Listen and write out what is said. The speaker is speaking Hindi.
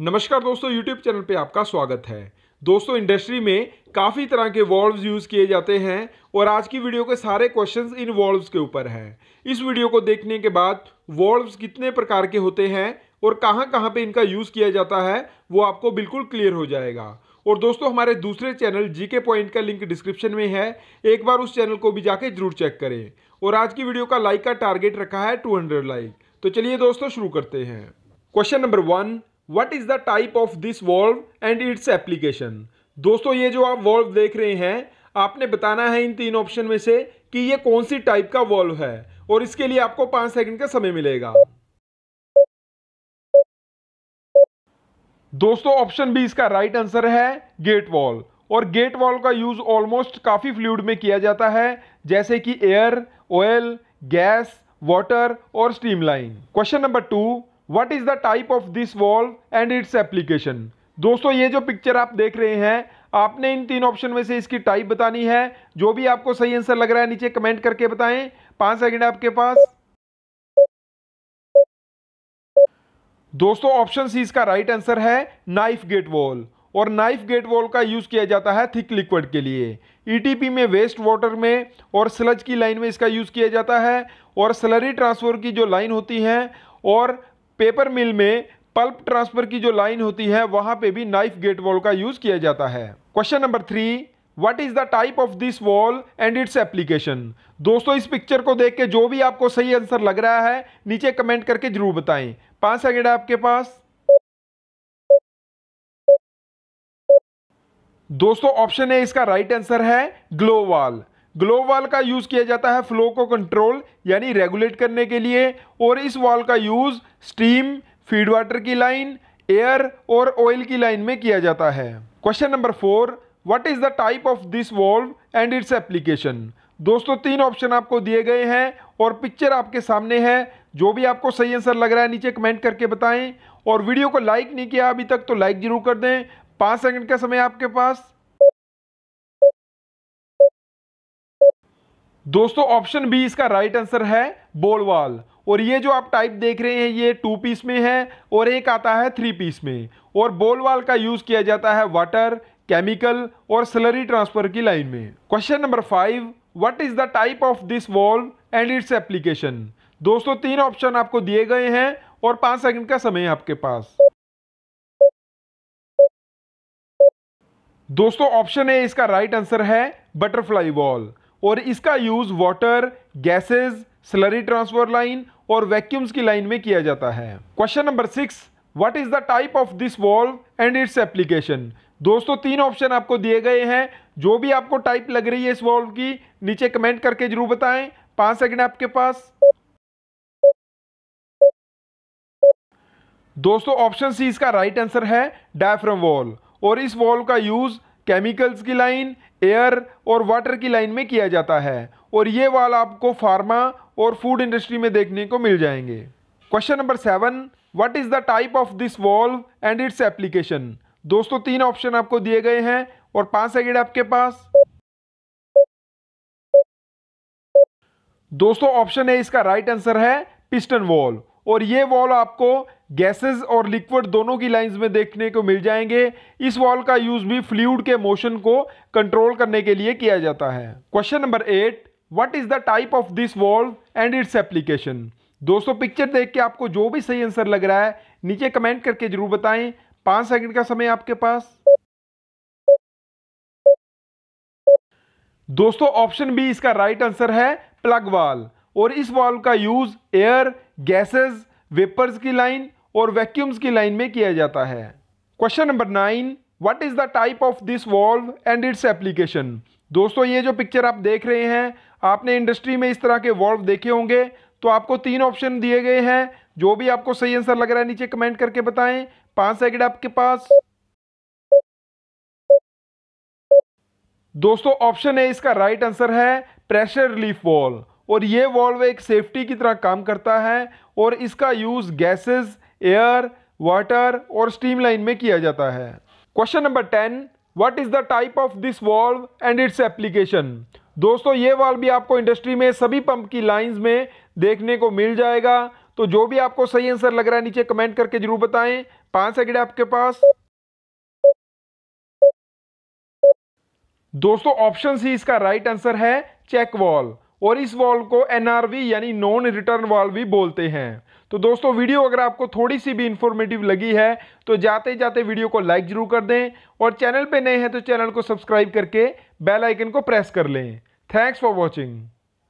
नमस्कार दोस्तों YouTube चैनल पे आपका स्वागत है दोस्तों इंडस्ट्री में काफ़ी तरह के वॉल्व यूज़ किए जाते हैं और आज की वीडियो के सारे क्वेश्चंस इन वॉल्व्स के ऊपर हैं इस वीडियो को देखने के बाद वॉल्व्स कितने प्रकार के होते हैं और कहाँ कहाँ पे इनका यूज़ किया जाता है वो आपको बिल्कुल क्लियर हो जाएगा और दोस्तों हमारे दूसरे चैनल जी पॉइंट का लिंक डिस्क्रिप्शन में है एक बार उस चैनल को भी जाके जरूर चेक करें और आज की वीडियो का लाइक का टारगेट रखा है टू लाइक तो चलिए दोस्तों शुरू करते हैं question number one what is the type of this valve and its application दोस्तों ये जो आप वॉल्व देख रहे हैं आपने बताना है इन तीन ऑप्शन में से कि ये कौन सी टाइप का वॉल्व है और इसके लिए आपको पाँच सेकंड का समय मिलेगा दोस्तों ऑप्शन बी इसका राइट आंसर है गेट वॉल और गेट वॉल का यूज़ ऑलमोस्ट काफ़ी फ्लूड में किया जाता है जैसे कि एयर ऑयल गैस वाटर और line question number two what is the type of this valve and its application दोस्तों ये जो पिक्चर आप देख रहे हैं आपने इन तीन ऑप्शन में से इसकी टाइप बतानी है जो भी आपको सही आंसर लग रहा है नीचे कमेंट करके बताएं पाँच सेकंड आपके पास दोस्तों ऑप्शन सी इसका राइट आंसर है नाइफ गेट वॉल और नाइफ गेट वॉल का यूज़ किया जाता है थिक लिक्विड के लिए ईटीपी e में वेस्ट वाटर में और स्लज की लाइन में इसका यूज़ किया जाता है और सलरी ट्रांसफर की जो लाइन होती है और पेपर मिल में पल्प ट्रांसफर की जो लाइन होती है वहां पे भी नाइफ गेट वॉल का यूज़ किया जाता है question number three what is the type of this valve and its application दोस्तों इस पिक्चर को देख के जो भी आपको सही आंसर लग रहा है नीचे कमेंट करके जरूर बताएं पांच सेकेंड आपके पास दोस्तों ऑप्शन ए इसका राइट आंसर है ग्लो वॉल ग्लोब वाल का यूज़ किया जाता है फ्लो को कंट्रोल यानी रेगुलेट करने के लिए और इस वाल का यूज़ स्टीम फीड वाटर की लाइन एयर और ऑयल की लाइन में किया जाता है question number four what is the type of this valve and its application दोस्तों तीन ऑप्शन आपको दिए गए हैं और पिक्चर आपके सामने है जो भी आपको सही आंसर लग रहा है नीचे कमेंट करके बताएं और वीडियो को लाइक नहीं किया अभी तक तो लाइक ज़रूर कर दें पाँच सेकंड का समय आपके पास दोस्तों ऑप्शन बी इसका राइट आंसर है बोलवाल और ये जो आप टाइप देख रहे हैं ये टू पीस में है और एक आता है थ्री पीस में और बोलवाल का यूज़ किया जाता है वाटर केमिकल और सलरी ट्रांसफर की लाइन में question number five what is the type of this valve and its application दोस्तों तीन ऑप्शन आपको दिए गए हैं और पांच सेकंड का समय है आपके पास दोस्तों ऑप्शन ए इसका राइट आंसर है बटरफ्लाई वॉल और इसका use water gases slurry transfer line और वैक्यूम्स की लाइन में किया जाता है question number six what is the type of this valve and its application दोस्तों तीन ऑप्शन आपको दिए गए हैं जो भी आपको टाइप लग रही है इस वॉल्व की नीचे कमेंट करके जरूर बताएं पाँच सेकेंड आपके पास दोस्तों ऑप्शन सी इसका राइट आंसर है डायफ्रम वॉल और इस वॉल्व का यूज़ केमिकल्स की लाइन एयर और वाटर की लाइन में किया जाता है और ये वाल आपको फार्मा और फूड इंडस्ट्री में देखने को मिल जाएंगे question number seven what is the type of this valve and its application दोस्तों तीन ऑप्शन आपको दिए गए हैं और पाँच सेकेंड आपके पास दोस्तों ऑप्शन ए इसका राइट आंसर है पिस्टन वॉल्व और ये वॉल्व आपको गैसेस और लिक्विड दोनों की लाइंस में देखने को मिल जाएंगे इस वॉल का यूज भी फ्लूड के मोशन को कंट्रोल करने के लिए किया जाता है question number eight what is the type of this valve and its application दोस्तों पिक्चर देख के आपको जो भी सही आंसर लग रहा है नीचे कमेंट करके जरूर बताएं पांच सेकंड का समय आपके पास दोस्तों ऑप्शन बी इसका राइट आंसर है प्लग वॉल और इस वॉल का यूज एयर गैसेस वेपर्स की लाइन और वैक्यूम्स की लाइन में किया जाता है question number nine what is the type of this valve and its application दोस्तों ये जो पिक्चर आप देख रहे हैं आपने इंडस्ट्री में इस तरह के वॉल्व देखे होंगे तो आपको तीन ऑप्शन दिए गए हैं जो भी आपको सही आंसर लग रहा है नीचे कमेंट करके बताएं पांच सेकेंड आपके पास दोस्तों ऑप्शन ए इसका राइट आंसर है प्रेशर रिलीफ वॉल्व और ये वॉल्व एक सेफ्टी की तरह काम करता है और इसका यूज़ गैसेस एयर वाटर और लाइन में किया जाता है question number ten what is the type of this valve and its application दोस्तों ये वाल्व भी आपको इंडस्ट्री में सभी पंप की लाइंस में देखने को मिल जाएगा तो जो भी आपको सही आंसर लग रहा है नीचे कमेंट करके जरूर बताएं पाँच सेकेंड आपके पास दोस्तों ऑप्शन सी इसका राइट आंसर है चेक वॉल्व और इस वॉल को एनआरवी यानी नॉन रिटर्न वॉल्व भी बोलते हैं तो दोस्तों वीडियो अगर आपको थोड़ी सी भी इन्फॉर्मेटिव लगी है तो जाते जाते वीडियो को लाइक ज़रूर कर दें और चैनल पे नए हैं तो चैनल को सब्सक्राइब करके बेल आइकन को प्रेस कर लें थैंक्स फॉर वॉचिंग